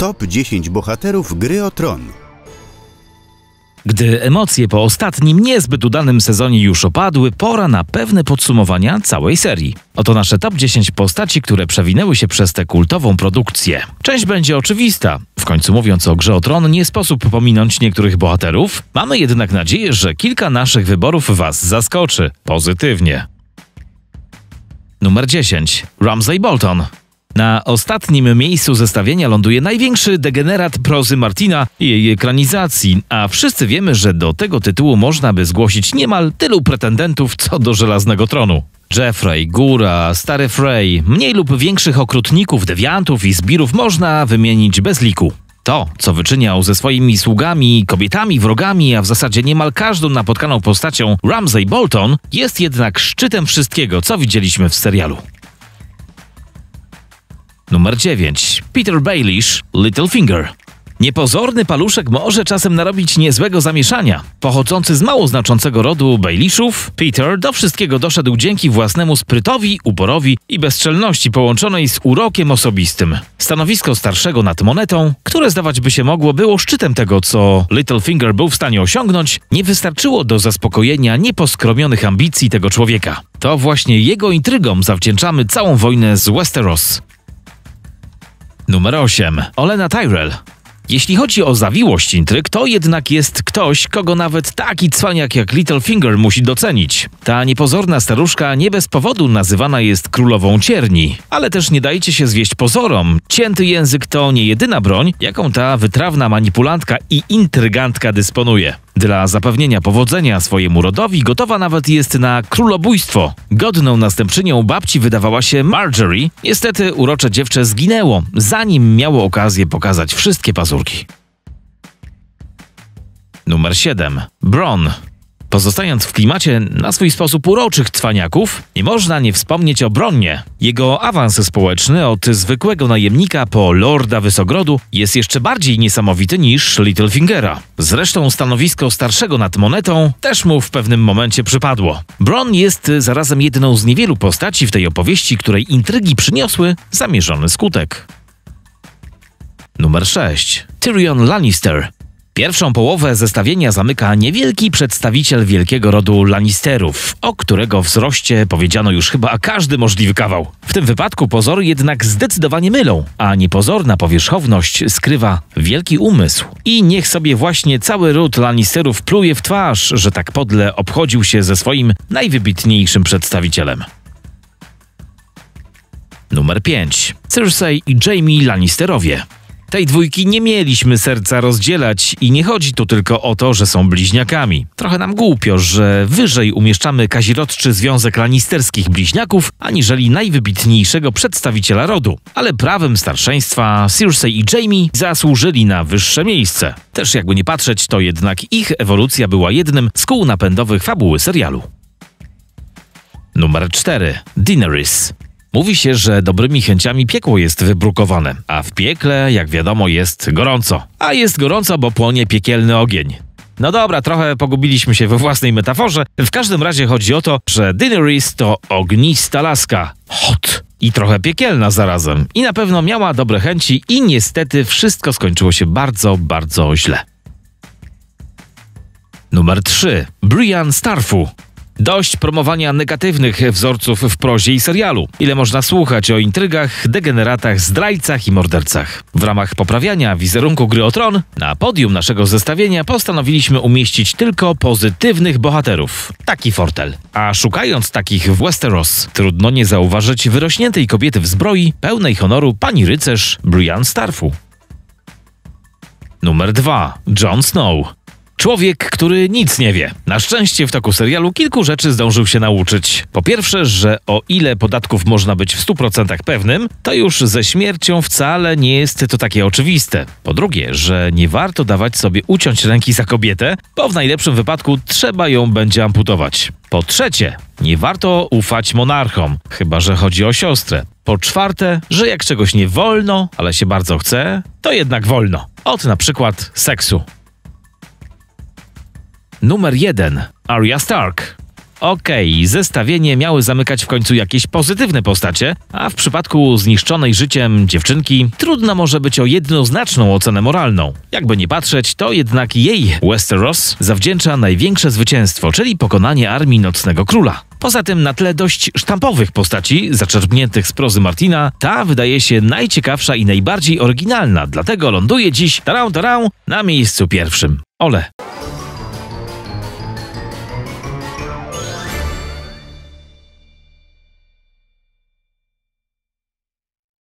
Top 10 bohaterów gry o tron. Gdy emocje po ostatnim niezbyt udanym sezonie już opadły, pora na pewne podsumowania całej serii. Oto nasze top 10 postaci, które przewinęły się przez tę kultową produkcję. Część będzie oczywista. W końcu mówiąc o grze o tron, nie sposób pominąć niektórych bohaterów. Mamy jednak nadzieję, że kilka naszych wyborów Was zaskoczy pozytywnie. Numer 10. Ramsay Bolton. Na ostatnim miejscu zestawienia ląduje największy degenerat prozy Martina i jej ekranizacji, a wszyscy wiemy, że do tego tytułu można by zgłosić niemal tylu pretendentów co do żelaznego tronu. Jeffrey, Góra, Stary Frey, mniej lub większych okrutników, dewiantów i zbirów można wymienić bez liku. To, co wyczyniał ze swoimi sługami, kobietami, wrogami, a w zasadzie niemal każdą napotkaną postacią Ramsay Bolton, jest jednak szczytem wszystkiego, co widzieliśmy w serialu. Numer 9. Peter Baelish, Littlefinger. Niepozorny paluszek może czasem narobić niezłego zamieszania. Pochodzący z mało znaczącego rodu Baelishów, Peter do wszystkiego doszedł dzięki własnemu sprytowi, uporowi i bezczelności połączonej z urokiem osobistym. Stanowisko starszego nad monetą, które zdawać by się mogło było szczytem tego, co Littlefinger był w stanie osiągnąć, nie wystarczyło do zaspokojenia nieposkromionych ambicji tego człowieka. To właśnie jego intrygom zawdzięczamy całą wojnę z Westeros. Numer 8. Olena Tyrell. Jeśli chodzi o zawiłość intryg, to jednak jest ktoś, kogo nawet taki cwaniak jak Littlefinger musi docenić. Ta niepozorna staruszka nie bez powodu nazywana jest królową cierni. Ale też nie dajcie się zwieść pozorom. Cięty język to nie jedyna broń, jaką ta wytrawna manipulantka i intrygantka dysponuje. Dla zapewnienia powodzenia swojemu rodowi gotowa nawet jest na królobójstwo. Godną następczynią babci wydawała się Marjorie. Niestety urocze dziewczę zginęło, zanim miało okazję pokazać wszystkie pazurki. Numer 7. Bron. Pozostając w klimacie na swój sposób uroczych cwaniaków, nie można nie wspomnieć o Bronnie. Jego awans społeczny od zwykłego najemnika po lorda Wysogrodu jest jeszcze bardziej niesamowity niż Littlefingera. Zresztą stanowisko starszego nad monetą też mu w pewnym momencie przypadło. Bron jest zarazem jedną z niewielu postaci w tej opowieści, której intrygi przyniosły zamierzony skutek. Numer 6. Tyrion Lannister Pierwszą połowę zestawienia zamyka niewielki przedstawiciel wielkiego rodu Lannisterów, o którego wzroście powiedziano już chyba każdy możliwy kawał. W tym wypadku pozory jednak zdecydowanie mylą, a niepozorna powierzchowność skrywa wielki umysł. I niech sobie właśnie cały ród Lannisterów pluje w twarz, że tak podle obchodził się ze swoim najwybitniejszym przedstawicielem. Numer 5. Cersei i Jamie Lannisterowie. Tej dwójki nie mieliśmy serca rozdzielać i nie chodzi tu tylko o to, że są bliźniakami. Trochę nam głupio, że wyżej umieszczamy kazirodczy związek lanisterskich bliźniaków, aniżeli najwybitniejszego przedstawiciela rodu. Ale prawem starszeństwa Cersei i Jamie zasłużyli na wyższe miejsce. Też jakby nie patrzeć, to jednak ich ewolucja była jednym z kół napędowych fabuły serialu. Numer 4. Daenerys Mówi się, że dobrymi chęciami piekło jest wybrukowane, a w piekle, jak wiadomo, jest gorąco. A jest gorąco, bo płonie piekielny ogień. No dobra, trochę pogubiliśmy się we własnej metaforze. W każdym razie chodzi o to, że Daenerys to ognista laska. Hot! I trochę piekielna zarazem. I na pewno miała dobre chęci i niestety wszystko skończyło się bardzo, bardzo źle. Numer 3. Brian Starfu Dość promowania negatywnych wzorców w prozie i serialu. Ile można słuchać o intrygach, degeneratach, zdrajcach i mordercach. W ramach poprawiania wizerunku gry o tron na podium naszego zestawienia postanowiliśmy umieścić tylko pozytywnych bohaterów. Taki fortel. A szukając takich w Westeros, trudno nie zauważyć wyrośniętej kobiety w zbroi, pełnej honoru pani rycerz Brian Starfu. Numer 2. Jon Snow. Człowiek, który nic nie wie. Na szczęście w toku serialu kilku rzeczy zdążył się nauczyć. Po pierwsze, że o ile podatków można być w 100% pewnym, to już ze śmiercią wcale nie jest to takie oczywiste. Po drugie, że nie warto dawać sobie uciąć ręki za kobietę, bo w najlepszym wypadku trzeba ją będzie amputować. Po trzecie, nie warto ufać monarchom, chyba że chodzi o siostrę. Po czwarte, że jak czegoś nie wolno, ale się bardzo chce, to jednak wolno. Od na przykład seksu. Numer 1. Arya Stark. Okej, okay, zestawienie miały zamykać w końcu jakieś pozytywne postacie, a w przypadku zniszczonej życiem dziewczynki trudno może być o jednoznaczną ocenę moralną. Jakby nie patrzeć, to jednak jej Westeros zawdzięcza największe zwycięstwo, czyli pokonanie armii Nocnego Króla. Poza tym na tle dość sztampowych postaci, zaczerpniętych z prozy Martina, ta wydaje się najciekawsza i najbardziej oryginalna, dlatego ląduje dziś tarau tarau na miejscu pierwszym. Ole.